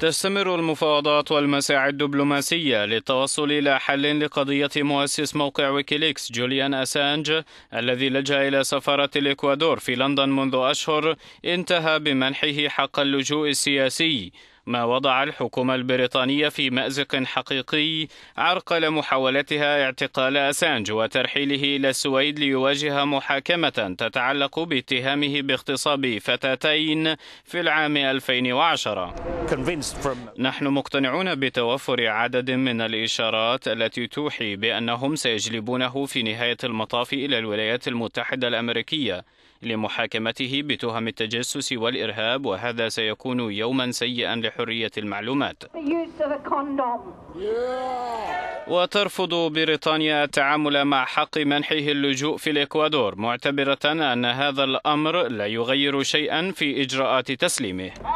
تستمر المفاوضات والمساعي الدبلوماسية للتوصل إلى حل لقضية مؤسس موقع ويكيليكس جوليان أسانج الذي لجأ إلى سفارة الإكوادور في لندن منذ أشهر انتهى بمنحه حق اللجوء السياسي ما وضع الحكومة البريطانية في مأزق حقيقي عرقل محاولتها اعتقال أسانج وترحيله إلى السويد ليواجه محاكمة تتعلق باتهامه باغتصاب فتاتين في العام 2010 نحن مقتنعون بتوفر عدد من الإشارات التي توحي بأنهم سيجلبونه في نهاية المطاف إلى الولايات المتحدة الأمريكية لمحاكمته بتهم التجسس والإرهاب وهذا سيكون يوما سيئا لحرية المعلومات وترفض بريطانيا التعامل مع حق منحه اللجوء في الإكوادور معتبرة أن هذا الأمر لا يغير شيئا في إجراءات تسليمه